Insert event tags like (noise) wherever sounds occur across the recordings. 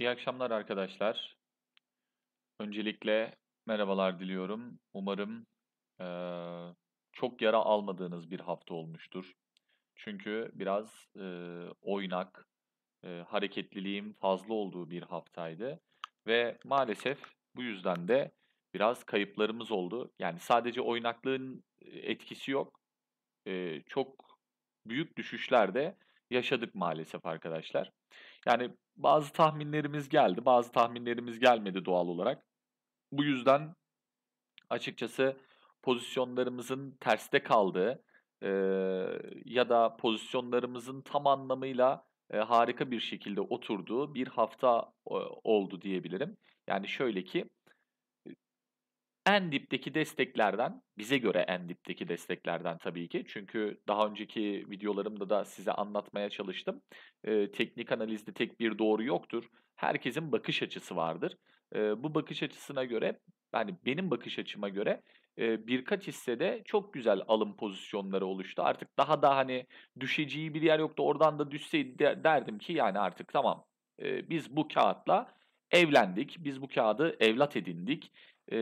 İyi akşamlar arkadaşlar. Öncelikle merhabalar diliyorum. Umarım e, çok yara almadığınız bir hafta olmuştur. Çünkü biraz e, oynak, e, hareketliliğim fazla olduğu bir haftaydı. Ve maalesef bu yüzden de biraz kayıplarımız oldu. Yani sadece oynaklığın etkisi yok. E, çok büyük düşüşler de yaşadık maalesef arkadaşlar. Yani bazı tahminlerimiz geldi, bazı tahminlerimiz gelmedi doğal olarak. Bu yüzden açıkçası pozisyonlarımızın terste kaldığı e, ya da pozisyonlarımızın tam anlamıyla e, harika bir şekilde oturduğu bir hafta e, oldu diyebilirim. Yani şöyle ki en dipteki desteklerden, bize göre en dipteki desteklerden tabii ki. Çünkü daha önceki videolarımda da size anlatmaya çalıştım. E, teknik analizde tek bir doğru yoktur. Herkesin bakış açısı vardır. E, bu bakış açısına göre, yani benim bakış açıma göre e, birkaç hissede çok güzel alım pozisyonları oluştu. Artık daha da hani düşeceği bir yer yoktu. Oradan da düşseydi de, derdim ki yani artık tamam e, biz bu kağıtla evlendik. Biz bu kağıdı evlat edindik e,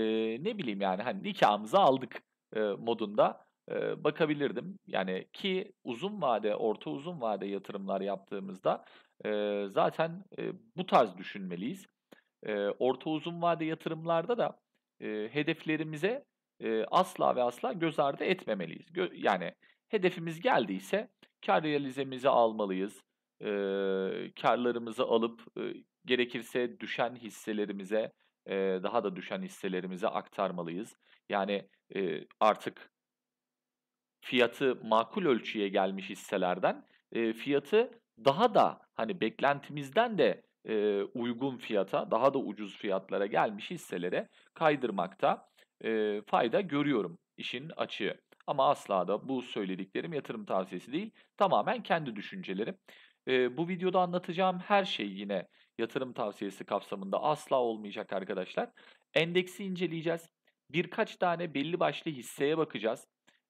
ne bileyim yani hani nikahımızı aldık e, modunda e, bakabilirdim. Yani ki uzun vade, orta uzun vade yatırımlar yaptığımızda e, zaten e, bu tarz düşünmeliyiz. E, orta uzun vade yatırımlarda da e, hedeflerimize e, asla ve asla göz ardı etmemeliyiz. Gö- yani hedefimiz geldiyse kar realizemizi almalıyız. E, karlarımızı alıp e, gerekirse düşen hisselerimize, e, daha da düşen hisselerimize aktarmalıyız. Yani e, artık fiyatı makul ölçüye gelmiş hisselerden e, fiyatı daha da hani beklentimizden de e, uygun fiyata, daha da ucuz fiyatlara gelmiş hisselere kaydırmakta e, fayda görüyorum işin açığı. Ama asla da bu söylediklerim yatırım tavsiyesi değil, tamamen kendi düşüncelerim. E, bu videoda anlatacağım her şey yine yatırım tavsiyesi kapsamında asla olmayacak arkadaşlar. Endeksi inceleyeceğiz. Birkaç tane belli başlı hisseye bakacağız.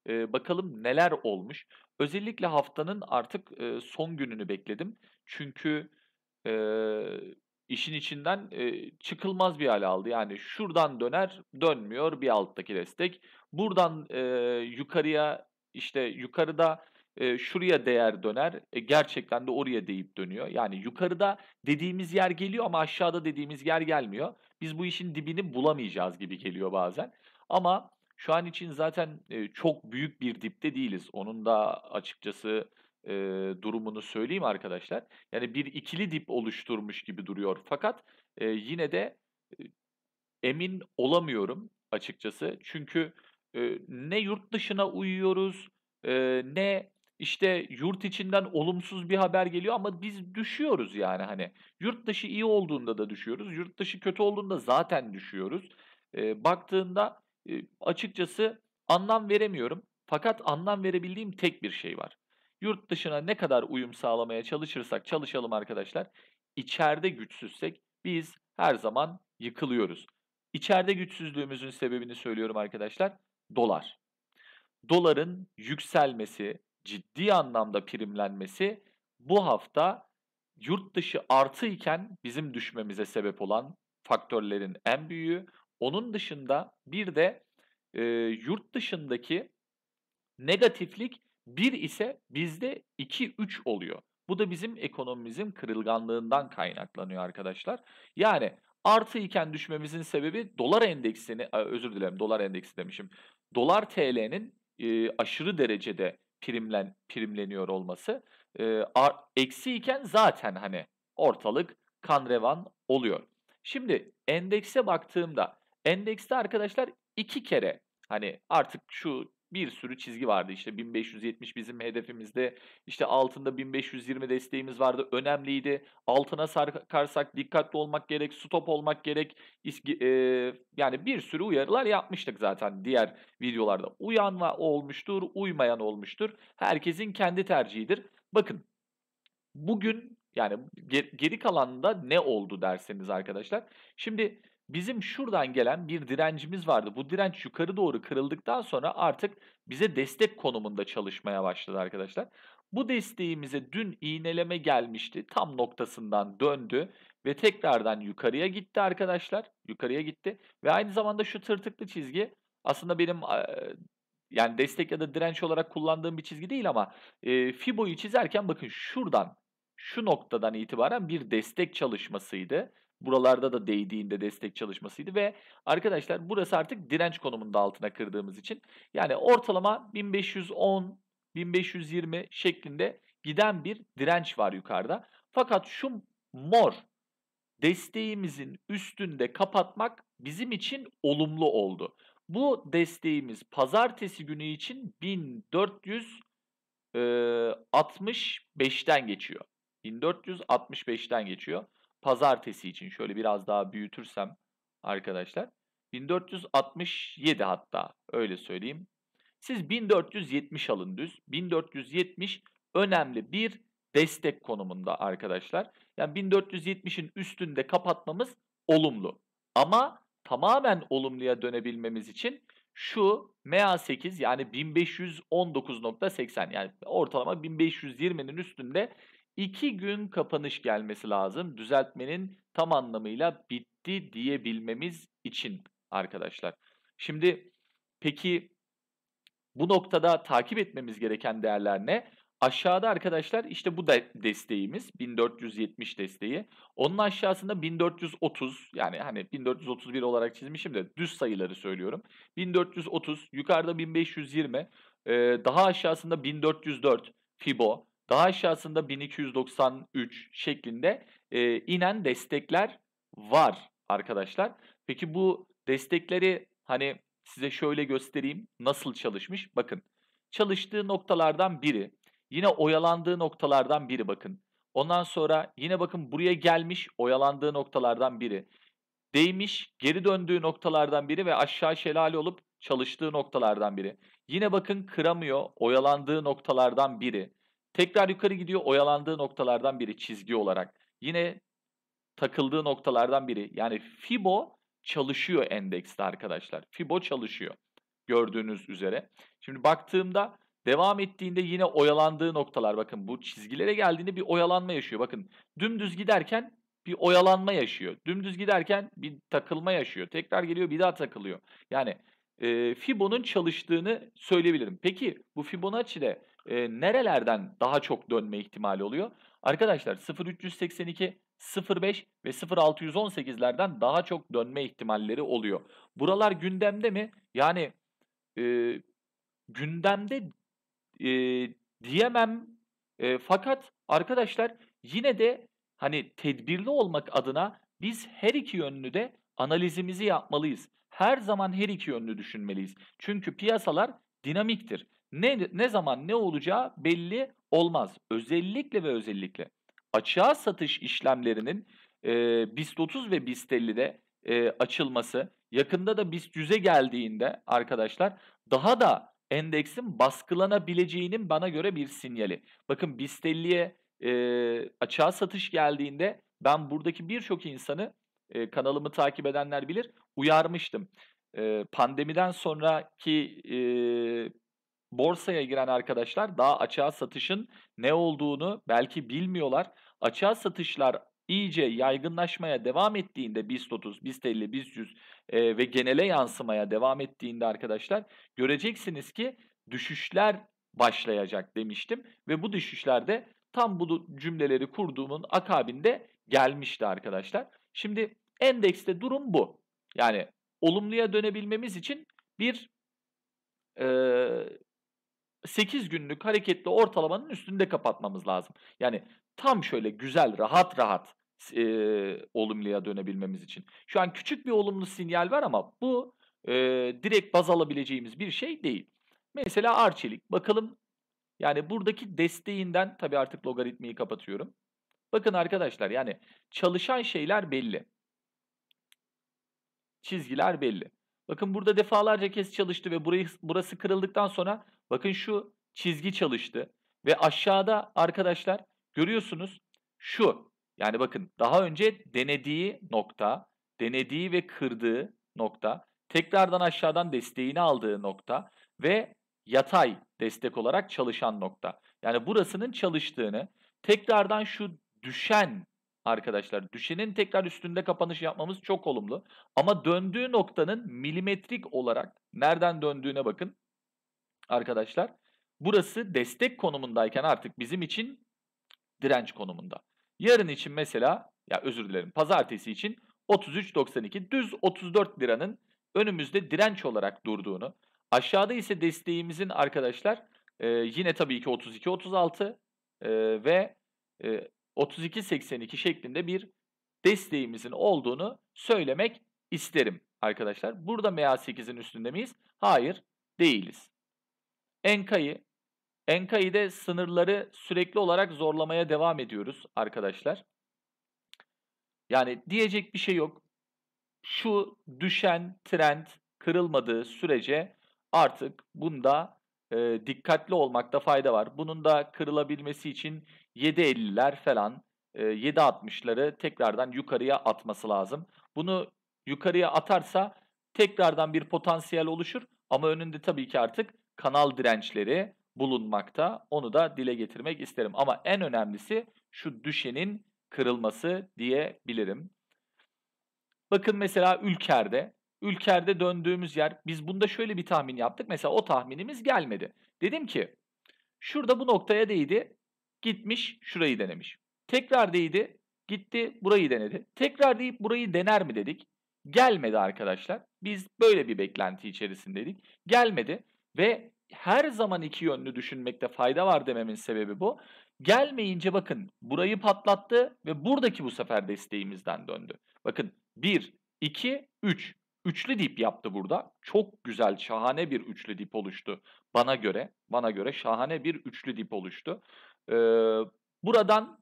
Ee, bakalım neler olmuş. Özellikle haftanın artık e, son gününü bekledim. Çünkü e, işin içinden e, çıkılmaz bir hale aldı. Yani şuradan döner dönmüyor bir alttaki destek. Buradan e, yukarıya işte yukarıda şuraya değer döner e, gerçekten de oraya deyip dönüyor. Yani yukarıda dediğimiz yer geliyor ama aşağıda dediğimiz yer gelmiyor. Biz bu işin dibini bulamayacağız gibi geliyor bazen. Ama şu an için zaten e, çok büyük bir dipte değiliz. Onun da açıkçası durumunu söyleyeyim arkadaşlar. Yani bir ikili dip oluşturmuş gibi duruyor. Fakat yine de e, emin olamıyorum açıkçası. Çünkü ne yurt dışına uyuyoruz ne işte yurt içinden olumsuz bir haber geliyor ama biz düşüyoruz yani hani. Yurt dışı iyi olduğunda da düşüyoruz. Yurt dışı kötü olduğunda zaten düşüyoruz. E, baktığında e, açıkçası anlam veremiyorum. Fakat anlam verebildiğim tek bir şey var. Yurt dışına ne kadar uyum sağlamaya çalışırsak çalışalım arkadaşlar. İçeride güçsüzsek biz her zaman yıkılıyoruz. İçeride güçsüzlüğümüzün sebebini söylüyorum arkadaşlar. Dolar. Doların yükselmesi, ciddi anlamda primlenmesi bu hafta yurt dışı artı iken bizim düşmemize sebep olan faktörlerin en büyüğü. Onun dışında bir de e, yurt dışındaki negatiflik 1 ise bizde 2-3 oluyor. Bu da bizim ekonomimizin kırılganlığından kaynaklanıyor arkadaşlar. Yani artı iken düşmemizin sebebi dolar endeksini, özür dilerim dolar endeksi demişim. Dolar TL'nin e, aşırı derecede primlen primleniyor olması. E, ar, eksi iken zaten hani ortalık kan revan oluyor. Şimdi endekse baktığımda endekste arkadaşlar iki kere hani artık şu bir sürü çizgi vardı. İşte 1570 bizim hedefimizde. İşte altında 1520 desteğimiz vardı. Önemliydi. Altına sarkarsak dikkatli olmak gerek, stop olmak gerek. yani bir sürü uyarılar yapmıştık zaten diğer videolarda. Uyan olmuştur, uymayan olmuştur. Herkesin kendi tercihidir. Bakın bugün yani geri kalanında ne oldu derseniz arkadaşlar. Şimdi bizim şuradan gelen bir direncimiz vardı. Bu direnç yukarı doğru kırıldıktan sonra artık bize destek konumunda çalışmaya başladı arkadaşlar. Bu desteğimize dün iğneleme gelmişti. Tam noktasından döndü ve tekrardan yukarıya gitti arkadaşlar. Yukarıya gitti ve aynı zamanda şu tırtıklı çizgi aslında benim yani destek ya da direnç olarak kullandığım bir çizgi değil ama e, Fibo'yu çizerken bakın şuradan şu noktadan itibaren bir destek çalışmasıydı Buralarda da değdiğinde destek çalışmasıydı ve arkadaşlar burası artık direnç konumunda altına kırdığımız için yani ortalama 1510 1520 şeklinde giden bir direnç var yukarıda. Fakat şu mor desteğimizin üstünde kapatmak bizim için olumlu oldu. Bu desteğimiz pazartesi günü için 1465'ten geçiyor. 1465'ten geçiyor pazartesi için şöyle biraz daha büyütürsem arkadaşlar 1467 hatta öyle söyleyeyim. Siz 1470 alın düz. 1470 önemli bir destek konumunda arkadaşlar. Yani 1470'in üstünde kapatmamız olumlu. Ama tamamen olumluya dönebilmemiz için şu MA8 yani 1519.80 yani ortalama 1520'nin üstünde 2 gün kapanış gelmesi lazım. Düzeltmenin tam anlamıyla bitti diyebilmemiz için arkadaşlar. Şimdi peki bu noktada takip etmemiz gereken değerler ne? Aşağıda arkadaşlar işte bu da desteğimiz 1470 desteği. Onun aşağısında 1430 yani hani 1431 olarak çizmişim de düz sayıları söylüyorum. 1430 yukarıda 1520 daha aşağısında 1404 Fibo daha aşağısında 1293 şeklinde e, inen destekler var arkadaşlar. Peki bu destekleri hani size şöyle göstereyim nasıl çalışmış. Bakın çalıştığı noktalardan biri yine oyalandığı noktalardan biri bakın. Ondan sonra yine bakın buraya gelmiş oyalandığı noktalardan biri. Değmiş geri döndüğü noktalardan biri ve aşağı şelale olup çalıştığı noktalardan biri. Yine bakın kıramıyor oyalandığı noktalardan biri. Tekrar yukarı gidiyor oyalandığı noktalardan biri çizgi olarak. Yine takıldığı noktalardan biri. Yani Fibo çalışıyor endekste arkadaşlar. Fibo çalışıyor gördüğünüz üzere. Şimdi baktığımda devam ettiğinde yine oyalandığı noktalar bakın bu çizgilere geldiğinde bir oyalanma yaşıyor. Bakın dümdüz giderken bir oyalanma yaşıyor. Dümdüz giderken bir takılma yaşıyor. Tekrar geliyor bir daha takılıyor. Yani e, Fibo'nun çalıştığını söyleyebilirim. Peki bu Fibonacci'de e, nerelerden daha çok dönme ihtimali oluyor? Arkadaşlar 0382 05 ve 0618'lerden daha çok dönme ihtimalleri oluyor. Buralar gündemde mi? Yani e, gündemde e, diyemem e, fakat arkadaşlar yine de hani tedbirli olmak adına biz her iki yönünü de analizimizi yapmalıyız. Her zaman her iki yönlü düşünmeliyiz. Çünkü piyasalar dinamiktir ne, ne zaman ne olacağı belli olmaz. Özellikle ve özellikle açığa satış işlemlerinin e, BIST 30 ve BIST 50'de e, açılması yakında da BIST 100'e geldiğinde arkadaşlar daha da endeksin baskılanabileceğinin bana göre bir sinyali. Bakın BIST 50'ye e, açığa satış geldiğinde ben buradaki birçok insanı e, kanalımı takip edenler bilir uyarmıştım. E, pandemiden sonraki e, borsaya giren arkadaşlar daha açığa satışın ne olduğunu belki bilmiyorlar. Açığa satışlar iyice yaygınlaşmaya devam ettiğinde BIST 30, BIST 50, BIST 100 e, ve genele yansımaya devam ettiğinde arkadaşlar göreceksiniz ki düşüşler başlayacak demiştim ve bu düşüşlerde tam bu cümleleri kurduğumun akabinde gelmişti arkadaşlar. Şimdi endekste durum bu. Yani olumluya dönebilmemiz için bir e, 8 günlük hareketli ortalamanın üstünde kapatmamız lazım. Yani tam şöyle güzel, rahat rahat e, olumluya dönebilmemiz için. Şu an küçük bir olumlu sinyal var ama bu e, direkt baz alabileceğimiz bir şey değil. Mesela Arçelik. Bakalım yani buradaki desteğinden tabii artık logaritmayı kapatıyorum. Bakın arkadaşlar yani çalışan şeyler belli. Çizgiler belli. Bakın burada defalarca kez çalıştı ve burayı, burası kırıldıktan sonra Bakın şu çizgi çalıştı. Ve aşağıda arkadaşlar görüyorsunuz şu. Yani bakın daha önce denediği nokta, denediği ve kırdığı nokta, tekrardan aşağıdan desteğini aldığı nokta ve yatay destek olarak çalışan nokta. Yani burasının çalıştığını, tekrardan şu düşen arkadaşlar, düşenin tekrar üstünde kapanış yapmamız çok olumlu. Ama döndüğü noktanın milimetrik olarak nereden döndüğüne bakın arkadaşlar. Burası destek konumundayken artık bizim için direnç konumunda. Yarın için mesela ya özür dilerim pazartesi için 33.92 düz 34 liranın önümüzde direnç olarak durduğunu. Aşağıda ise desteğimizin arkadaşlar e, yine tabii ki 32.36 e, ve e, 82 şeklinde bir desteğimizin olduğunu söylemek isterim arkadaşlar. Burada MA8'in üstünde miyiz? Hayır değiliz. Enka'yı Enkai'de sınırları sürekli olarak zorlamaya devam ediyoruz arkadaşlar. Yani diyecek bir şey yok. Şu düşen trend kırılmadığı sürece artık bunda e, dikkatli olmakta fayda var. Bunun da kırılabilmesi için 7.50'ler falan e, 7.60'ları tekrardan yukarıya atması lazım. Bunu yukarıya atarsa tekrardan bir potansiyel oluşur ama önünde tabii ki artık kanal dirençleri bulunmakta. Onu da dile getirmek isterim. Ama en önemlisi şu düşenin kırılması diyebilirim. Bakın mesela Ülker'de. Ülker'de döndüğümüz yer biz bunda şöyle bir tahmin yaptık. Mesela o tahminimiz gelmedi. Dedim ki şurada bu noktaya değdi. Gitmiş şurayı denemiş. Tekrar değdi. Gitti burayı denedi. Tekrar deyip burayı dener mi dedik. Gelmedi arkadaşlar. Biz böyle bir beklenti içerisindeydik. Gelmedi. Ve her zaman iki yönlü düşünmekte fayda var dememin sebebi bu. Gelmeyince bakın burayı patlattı ve buradaki bu sefer desteğimizden döndü. Bakın 1, 2, 3. Üçlü dip yaptı burada. Çok güzel, şahane bir üçlü dip oluştu. Bana göre, bana göre şahane bir üçlü dip oluştu. Ee, buradan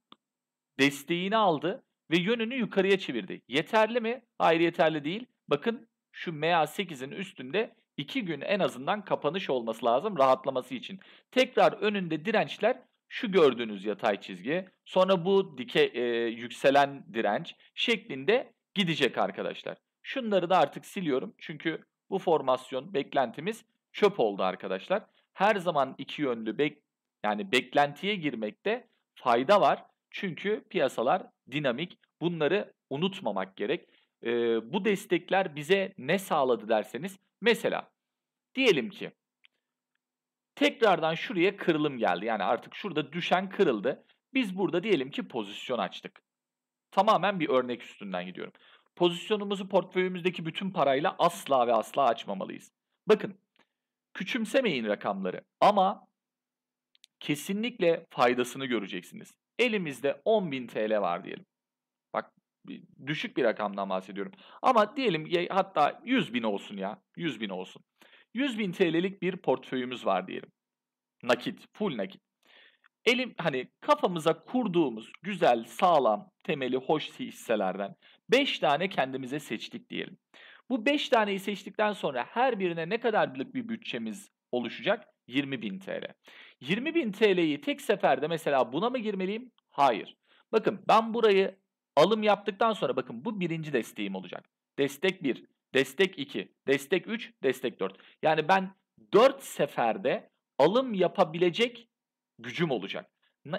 desteğini aldı ve yönünü yukarıya çevirdi. Yeterli mi? Hayır yeterli değil. Bakın şu MA8'in üstünde 2 gün en azından kapanış olması lazım rahatlaması için. Tekrar önünde dirençler şu gördüğünüz yatay çizgi, sonra bu dike e, yükselen direnç şeklinde gidecek arkadaşlar. Şunları da artık siliyorum çünkü bu formasyon beklentimiz çöp oldu arkadaşlar. Her zaman iki yönlü bek yani beklentiye girmekte fayda var. Çünkü piyasalar dinamik. Bunları unutmamak gerek. E, bu destekler bize ne sağladı derseniz Mesela diyelim ki tekrardan şuraya kırılım geldi. Yani artık şurada düşen kırıldı. Biz burada diyelim ki pozisyon açtık. Tamamen bir örnek üstünden gidiyorum. Pozisyonumuzu portföyümüzdeki bütün parayla asla ve asla açmamalıyız. Bakın küçümsemeyin rakamları ama kesinlikle faydasını göreceksiniz. Elimizde 10.000 TL var diyelim düşük bir rakamdan bahsediyorum. Ama diyelim hatta 100 bin olsun ya. 100 bin olsun. 100 bin TL'lik bir portföyümüz var diyelim. Nakit, full nakit. Elim hani kafamıza kurduğumuz güzel, sağlam, temeli, hoş hisselerden 5 tane kendimize seçtik diyelim. Bu 5 taneyi seçtikten sonra her birine ne kadarlık bir bütçemiz oluşacak? 20 bin TL. 20 bin TL'yi tek seferde mesela buna mı girmeliyim? Hayır. Bakın ben burayı Alım yaptıktan sonra bakın bu birinci desteğim olacak. Destek 1, destek 2, destek 3, destek 4. Yani ben 4 seferde alım yapabilecek gücüm olacak.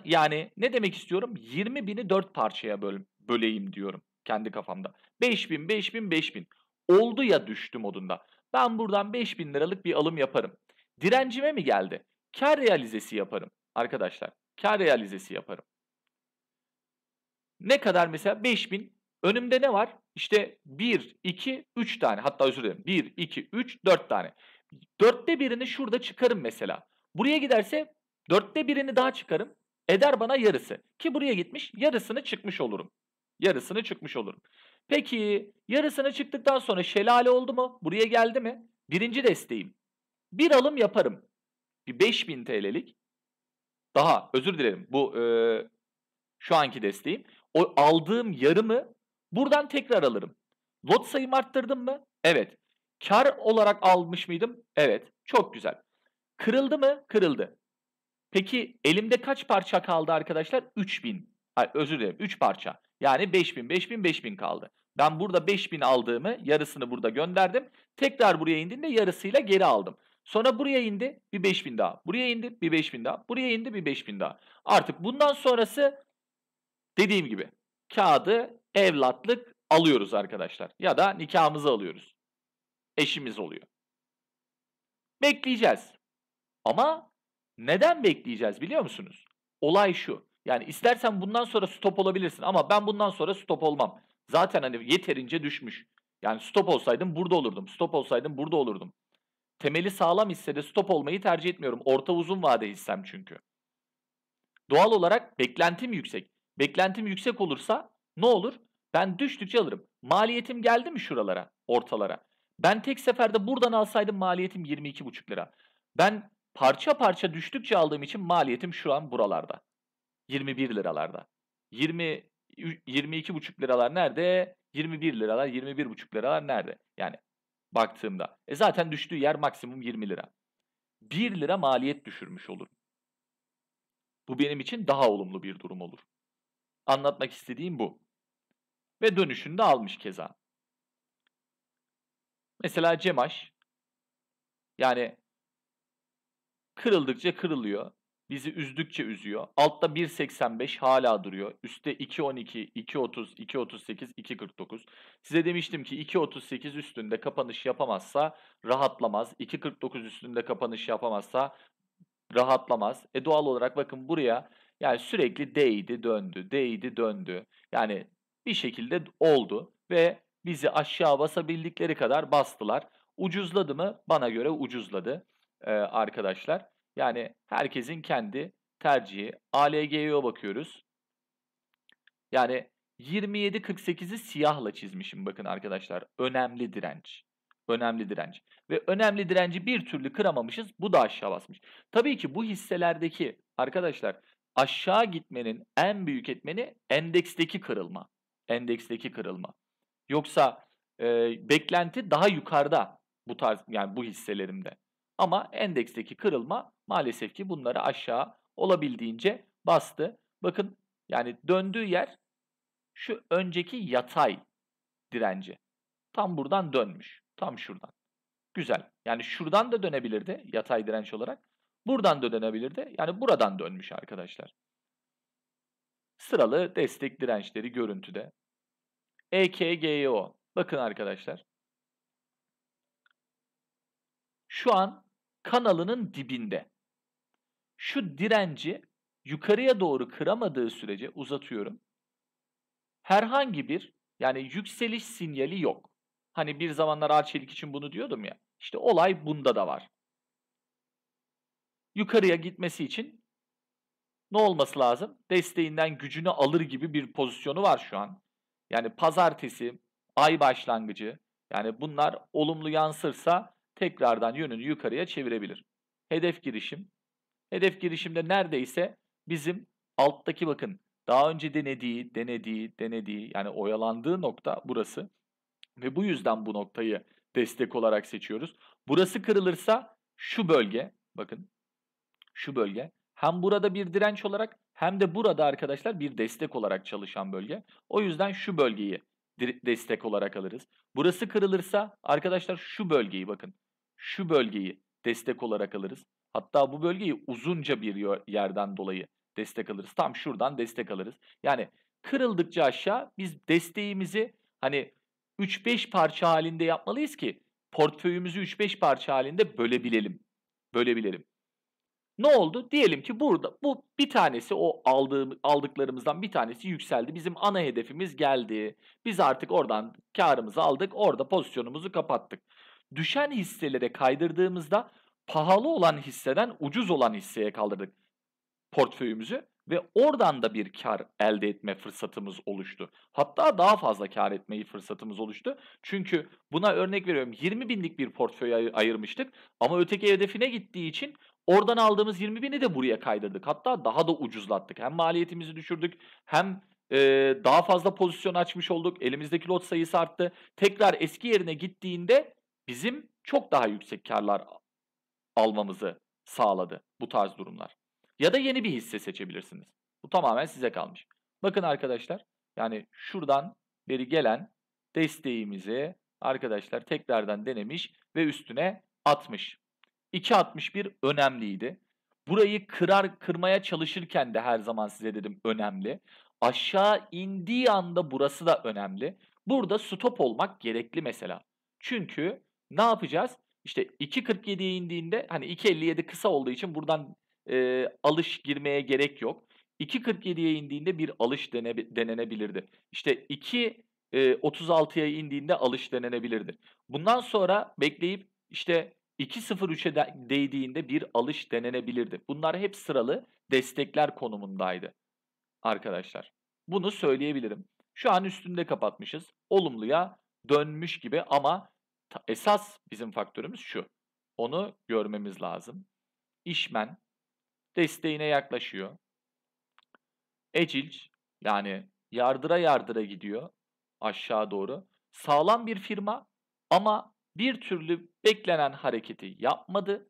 Yani ne demek istiyorum? 20 bini 4 parçaya böl böleyim diyorum kendi kafamda. 5000, 5000, 5000. Oldu ya düştü modunda. Ben buradan 5000 liralık bir alım yaparım. Direncime mi geldi? Kar realizesi yaparım arkadaşlar. Kar realizesi yaparım. Ne kadar mesela? 5000. Önümde ne var? İşte 1, 2, 3 tane. Hatta özür dilerim. 1, 2, 3, 4 tane. Dörtte birini şurada çıkarım mesela. Buraya giderse dörtte birini daha çıkarım. Eder bana yarısı. Ki buraya gitmiş yarısını çıkmış olurum. Yarısını çıkmış olurum. Peki yarısını çıktıktan sonra şelale oldu mu? Buraya geldi mi? Birinci desteğim. Bir alım yaparım. Bir 5000 TL'lik. Daha özür dilerim bu e, şu anki desteğim o aldığım yarımı buradan tekrar alırım. Lot sayımı arttırdım mı? Evet. Kar olarak almış mıydım? Evet. Çok güzel. Kırıldı mı? Kırıldı. Peki elimde kaç parça kaldı arkadaşlar? 3000. Hayır, özür dilerim 3 parça. Yani 5000, 5000, 5000 kaldı. Ben burada 5000 aldığımı yarısını burada gönderdim. Tekrar buraya indiğinde yarısıyla geri aldım. Sonra buraya indi bir 5000 daha. Buraya indi bir 5000 daha. Buraya indi bir 5000 daha. Artık bundan sonrası Dediğim gibi kağıdı evlatlık alıyoruz arkadaşlar. Ya da nikahımızı alıyoruz. Eşimiz oluyor. Bekleyeceğiz. Ama neden bekleyeceğiz biliyor musunuz? Olay şu. Yani istersen bundan sonra stop olabilirsin ama ben bundan sonra stop olmam. Zaten hani yeterince düşmüş. Yani stop olsaydım burada olurdum. Stop olsaydım burada olurdum. Temeli sağlam hissede stop olmayı tercih etmiyorum. Orta uzun vade hissem çünkü. Doğal olarak beklentim yüksek. Beklentim yüksek olursa ne olur? Ben düştükçe alırım. Maliyetim geldi mi şuralara, ortalara? Ben tek seferde buradan alsaydım maliyetim 22,5 lira. Ben parça parça düştükçe aldığım için maliyetim şu an buralarda. 21 liralarda. 20 22,5 liralar nerede? 21 liralar, 21,5 liralar nerede? Yani baktığımda. E zaten düştüğü yer maksimum 20 lira. 1 lira maliyet düşürmüş olur. Bu benim için daha olumlu bir durum olur. Anlatmak istediğim bu. Ve dönüşünü de almış keza. Mesela Cemaş yani kırıldıkça kırılıyor. Bizi üzdükçe üzüyor. Altta 1.85 hala duruyor. Üste 2.12, 2.30, 2.38, 2.49. Size demiştim ki 2.38 üstünde kapanış yapamazsa rahatlamaz. 2.49 üstünde kapanış yapamazsa rahatlamaz. E doğal olarak bakın buraya yani sürekli değdi döndü, değdi döndü. Yani bir şekilde oldu ve bizi aşağı basabildikleri kadar bastılar. Ucuzladı mı? Bana göre ucuzladı ee, arkadaşlar. Yani herkesin kendi tercihi. ALG'ye bakıyoruz. Yani 27.48'i siyahla çizmişim bakın arkadaşlar. Önemli direnç. Önemli direnç. Ve önemli direnci bir türlü kıramamışız. Bu da aşağı basmış. Tabii ki bu hisselerdeki arkadaşlar aşağı gitmenin en büyük etmeni endeksteki kırılma. Endeksteki kırılma. Yoksa e, beklenti daha yukarıda bu tarz yani bu hisselerimde. Ama endeksteki kırılma maalesef ki bunları aşağı olabildiğince bastı. Bakın yani döndüğü yer şu önceki yatay direnci. Tam buradan dönmüş. Tam şuradan. Güzel. Yani şuradan da dönebilirdi yatay direnç olarak. Buradan da dönebilirdi. Yani buradan dönmüş arkadaşlar. Sıralı destek dirençleri görüntüde. EKGO. Bakın arkadaşlar. Şu an kanalının dibinde. Şu direnci yukarıya doğru kıramadığı sürece uzatıyorum. Herhangi bir yani yükseliş sinyali yok. Hani bir zamanlar Arçelik için bunu diyordum ya. İşte olay bunda da var yukarıya gitmesi için ne olması lazım? Desteğinden gücünü alır gibi bir pozisyonu var şu an. Yani pazartesi, ay başlangıcı yani bunlar olumlu yansırsa tekrardan yönünü yukarıya çevirebilir. Hedef girişim. Hedef girişimde neredeyse bizim alttaki bakın daha önce denediği, denediği, denediği yani oyalandığı nokta burası. Ve bu yüzden bu noktayı destek olarak seçiyoruz. Burası kırılırsa şu bölge bakın şu bölge. Hem burada bir direnç olarak hem de burada arkadaşlar bir destek olarak çalışan bölge. O yüzden şu bölgeyi destek olarak alırız. Burası kırılırsa arkadaşlar şu bölgeyi bakın. Şu bölgeyi destek olarak alırız. Hatta bu bölgeyi uzunca bir yerden dolayı destek alırız. Tam şuradan destek alırız. Yani kırıldıkça aşağı biz desteğimizi hani 3-5 parça halinde yapmalıyız ki portföyümüzü 3-5 parça halinde bölebilelim. Bölebilelim. Ne oldu? Diyelim ki burada bu bir tanesi o aldığım, aldıklarımızdan bir tanesi yükseldi. Bizim ana hedefimiz geldi. Biz artık oradan karımızı aldık. Orada pozisyonumuzu kapattık. Düşen hisselere kaydırdığımızda pahalı olan hisseden ucuz olan hisseye kaldırdık portföyümüzü ve oradan da bir kar elde etme fırsatımız oluştu. Hatta daha fazla kar etmeyi fırsatımız oluştu. Çünkü buna örnek veriyorum 20 binlik bir portföy ayırmıştık ama öteki hedefine gittiği için Oradan aldığımız 20 bini de buraya kaydırdık. Hatta daha da ucuzlattık. Hem maliyetimizi düşürdük hem e, daha fazla pozisyon açmış olduk. Elimizdeki lot sayısı arttı. Tekrar eski yerine gittiğinde bizim çok daha yüksek karlar almamızı sağladı bu tarz durumlar. Ya da yeni bir hisse seçebilirsiniz. Bu tamamen size kalmış. Bakın arkadaşlar yani şuradan beri gelen desteğimizi arkadaşlar tekrardan denemiş ve üstüne atmış. 2.61 önemliydi. Burayı kırar kırmaya çalışırken de her zaman size dedim önemli. Aşağı indiği anda burası da önemli. Burada stop olmak gerekli mesela. Çünkü ne yapacağız? İşte 2.47'ye indiğinde hani 2.57 kısa olduğu için buradan e, alış girmeye gerek yok. 2.47'ye indiğinde bir alış dene, denenebilirdi. İşte 2 e, indiğinde alış denenebilirdi. Bundan sonra bekleyip işte 2.03'e de değdiğinde bir alış denenebilirdi. Bunlar hep sıralı destekler konumundaydı arkadaşlar. Bunu söyleyebilirim. Şu an üstünde kapatmışız. Olumluya dönmüş gibi ama esas bizim faktörümüz şu. Onu görmemiz lazım. İşmen desteğine yaklaşıyor. Ecilç yani yardıra yardıra gidiyor aşağı doğru. Sağlam bir firma ama bir türlü beklenen hareketi yapmadı.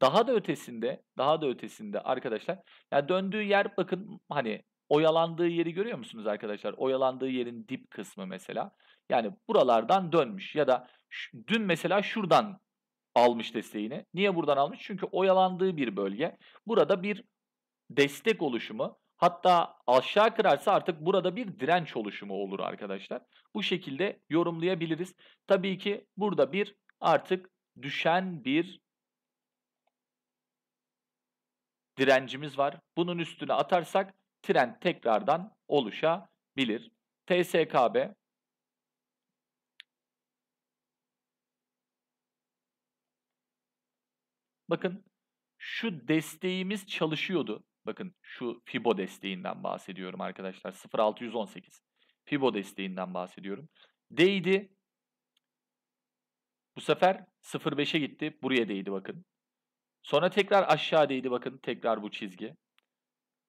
Daha da ötesinde, daha da ötesinde arkadaşlar. Yani döndüğü yer bakın hani oyalandığı yeri görüyor musunuz arkadaşlar? Oyalandığı yerin dip kısmı mesela. Yani buralardan dönmüş ya da dün mesela şuradan almış desteğini. Niye buradan almış? Çünkü oyalandığı bir bölge. Burada bir destek oluşumu Hatta aşağı kırarsa artık burada bir direnç oluşumu olur arkadaşlar. Bu şekilde yorumlayabiliriz. Tabii ki burada bir artık düşen bir direncimiz var. Bunun üstüne atarsak trend tekrardan oluşabilir. TSKB Bakın şu desteğimiz çalışıyordu. Bakın şu Fibo desteğinden bahsediyorum arkadaşlar. 0618 Fibo desteğinden bahsediyorum. Değdi. Bu sefer 0.5'e gitti. Buraya değdi bakın. Sonra tekrar aşağı değdi bakın. Tekrar bu çizgi.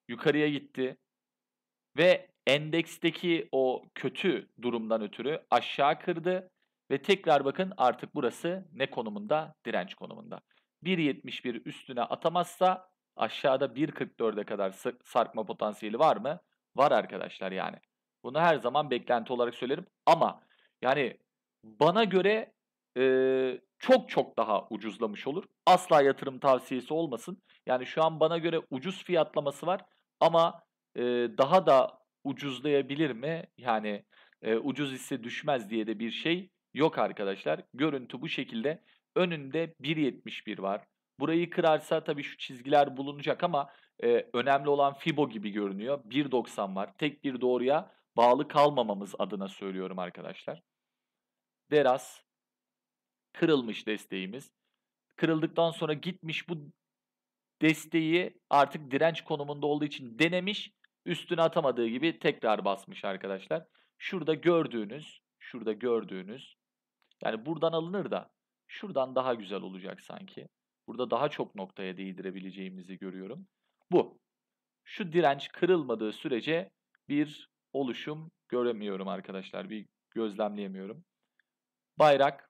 Yukarıya gitti. Ve endeksteki o kötü durumdan ötürü aşağı kırdı. Ve tekrar bakın artık burası ne konumunda? Direnç konumunda. 1.71 üstüne atamazsa aşağıda 1.44'e kadar sarkma potansiyeli var mı? Var arkadaşlar yani. Bunu her zaman beklenti olarak söylerim ama yani bana göre e, çok çok daha ucuzlamış olur. Asla yatırım tavsiyesi olmasın. Yani şu an bana göre ucuz fiyatlaması var ama e, daha da ucuzlayabilir mi? Yani e, ucuz ise düşmez diye de bir şey yok arkadaşlar. Görüntü bu şekilde. Önünde 1.71 var. Burayı kırarsa tabii şu çizgiler bulunacak ama e, önemli olan Fibo gibi görünüyor. 1.90 var. Tek bir doğruya bağlı kalmamamız adına söylüyorum arkadaşlar. Deras kırılmış desteğimiz. Kırıldıktan sonra gitmiş bu desteği artık direnç konumunda olduğu için denemiş. Üstüne atamadığı gibi tekrar basmış arkadaşlar. Şurada gördüğünüz, şurada gördüğünüz yani buradan alınır da şuradan daha güzel olacak sanki. Burada daha çok noktaya değdirebileceğimizi görüyorum. Bu. Şu direnç kırılmadığı sürece bir oluşum göremiyorum arkadaşlar. Bir gözlemleyemiyorum. Bayrak.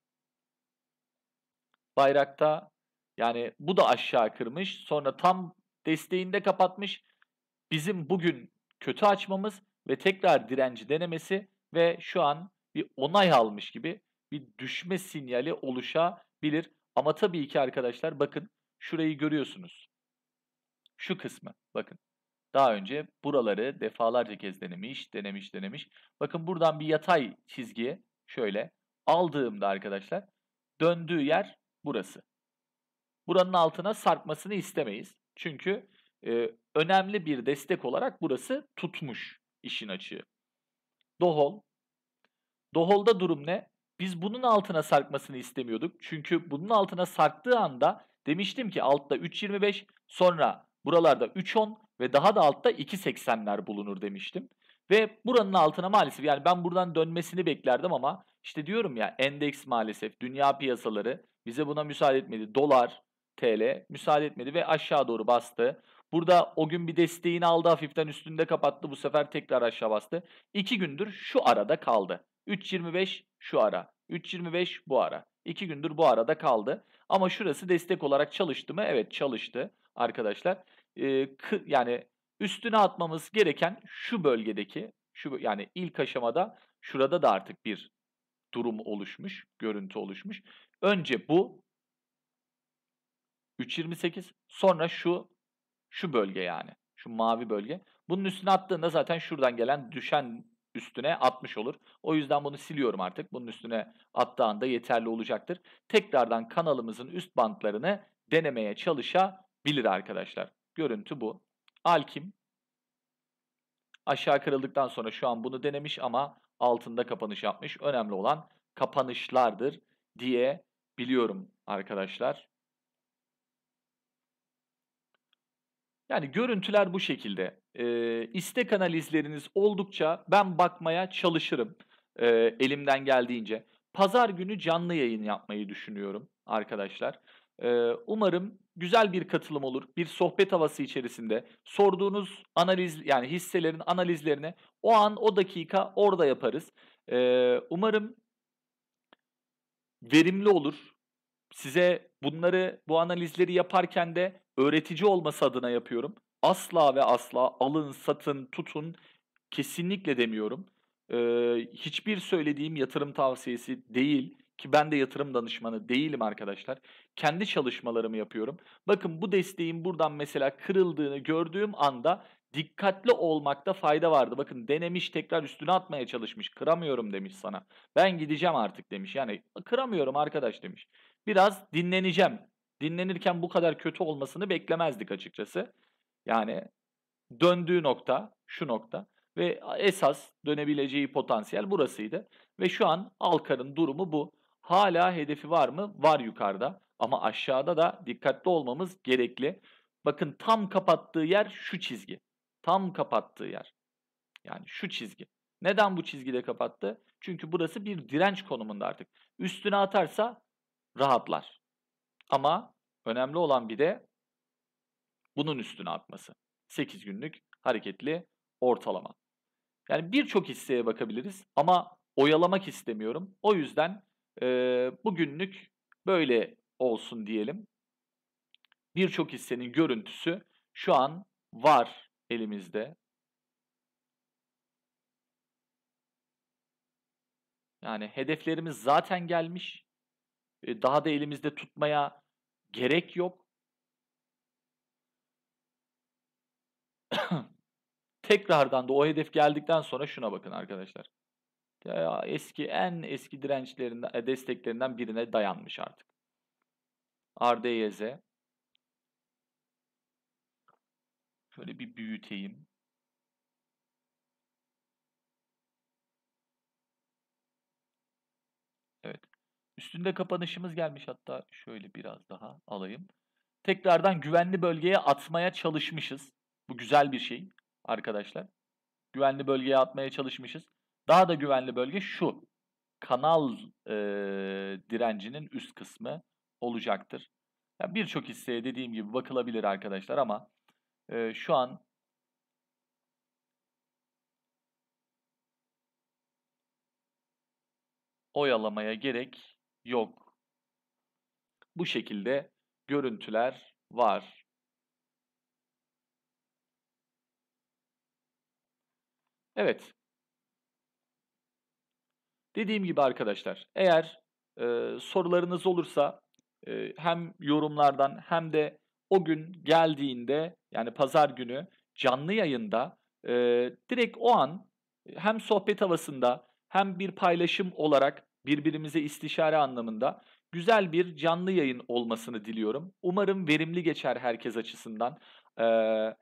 Bayrakta yani bu da aşağı kırmış. Sonra tam desteğinde kapatmış. Bizim bugün kötü açmamız ve tekrar direnci denemesi ve şu an bir onay almış gibi bir düşme sinyali oluşabilir. Ama tabii ki arkadaşlar bakın şurayı görüyorsunuz. Şu kısmı bakın. Daha önce buraları defalarca kez denemiş, denemiş, denemiş. Bakın buradan bir yatay çizgiye şöyle aldığımda arkadaşlar döndüğü yer burası. Buranın altına sarkmasını istemeyiz. Çünkü e, önemli bir destek olarak burası tutmuş işin açığı. Dohol. Doholda durum ne? Biz bunun altına sarkmasını istemiyorduk. Çünkü bunun altına sarktığı anda demiştim ki altta 3.25 sonra buralarda 3.10 ve daha da altta 2.80'ler bulunur demiştim. Ve buranın altına maalesef yani ben buradan dönmesini beklerdim ama işte diyorum ya endeks maalesef dünya piyasaları bize buna müsaade etmedi. Dolar, TL müsaade etmedi ve aşağı doğru bastı. Burada o gün bir desteğini aldı hafiften üstünde kapattı bu sefer tekrar aşağı bastı. İki gündür şu arada kaldı. 3.25 şu ara. 3.25 bu ara. 2 gündür bu arada kaldı. Ama şurası destek olarak çalıştı mı? Evet çalıştı arkadaşlar. Ee, yani üstüne atmamız gereken şu bölgedeki şu yani ilk aşamada şurada da artık bir durum oluşmuş, görüntü oluşmuş. Önce bu 3.28 sonra şu şu bölge yani şu mavi bölge. Bunun üstüne attığında zaten şuradan gelen düşen üstüne atmış olur. O yüzden bunu siliyorum artık. Bunun üstüne attığında yeterli olacaktır. Tekrardan kanalımızın üst bantlarını denemeye çalışabilir arkadaşlar. Görüntü bu. Alkim aşağı kırıldıktan sonra şu an bunu denemiş ama altında kapanış yapmış. Önemli olan kapanışlardır diye biliyorum arkadaşlar. Yani görüntüler bu şekilde. E, istek analizleriniz oldukça ben bakmaya çalışırım e, elimden geldiğince. Pazar günü canlı yayın yapmayı düşünüyorum arkadaşlar. E, umarım güzel bir katılım olur. Bir sohbet havası içerisinde sorduğunuz analiz yani hisselerin analizlerini o an o dakika orada yaparız. E, umarım verimli olur size bunları bu analizleri yaparken de öğretici olması adına yapıyorum. Asla ve asla alın, satın, tutun kesinlikle demiyorum. Ee, hiçbir söylediğim yatırım tavsiyesi değil ki ben de yatırım danışmanı değilim arkadaşlar. Kendi çalışmalarımı yapıyorum. Bakın bu desteğin buradan mesela kırıldığını gördüğüm anda dikkatli olmakta fayda vardı. Bakın denemiş tekrar üstüne atmaya çalışmış. Kıramıyorum demiş sana. Ben gideceğim artık demiş. Yani kıramıyorum arkadaş demiş biraz dinleneceğim. Dinlenirken bu kadar kötü olmasını beklemezdik açıkçası. Yani döndüğü nokta şu nokta ve esas dönebileceği potansiyel burasıydı. Ve şu an Alkar'ın durumu bu. Hala hedefi var mı? Var yukarıda. Ama aşağıda da dikkatli olmamız gerekli. Bakın tam kapattığı yer şu çizgi. Tam kapattığı yer. Yani şu çizgi. Neden bu çizgide kapattı? Çünkü burası bir direnç konumunda artık. Üstüne atarsa rahatlar. Ama önemli olan bir de bunun üstüne atması. 8 günlük hareketli ortalama. Yani birçok hisseye bakabiliriz ama oyalamak istemiyorum. O yüzden e, bugünlük böyle olsun diyelim. Birçok hissenin görüntüsü şu an var elimizde. Yani hedeflerimiz zaten gelmiş daha da elimizde tutmaya gerek yok. (coughs) Tekrardan da o hedef geldikten sonra şuna bakın arkadaşlar. Ya eski en eski dirençlerinden e, desteklerinden birine dayanmış artık. RDYZ. Şöyle bir büyüteyim. Üstünde kapanışımız gelmiş hatta şöyle biraz daha alayım. Tekrardan güvenli bölgeye atmaya çalışmışız. Bu güzel bir şey arkadaşlar. Güvenli bölgeye atmaya çalışmışız. Daha da güvenli bölge şu. Kanal e, direncinin üst kısmı olacaktır. Yani Birçok hisseye dediğim gibi bakılabilir arkadaşlar ama e, şu an oyalamaya gerek yok. Bu şekilde görüntüler var. Evet. Dediğim gibi arkadaşlar eğer e, sorularınız olursa e, hem yorumlardan hem de o gün geldiğinde yani pazar günü canlı yayında e, direkt o an hem sohbet havasında hem bir paylaşım olarak birbirimize istişare anlamında güzel bir canlı yayın olmasını diliyorum. Umarım verimli geçer herkes açısından. Ee,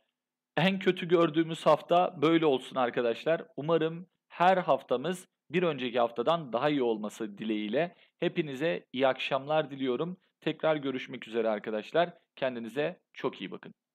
en kötü gördüğümüz hafta böyle olsun arkadaşlar. Umarım her haftamız bir önceki haftadan daha iyi olması dileğiyle hepinize iyi akşamlar diliyorum. Tekrar görüşmek üzere arkadaşlar. Kendinize çok iyi bakın.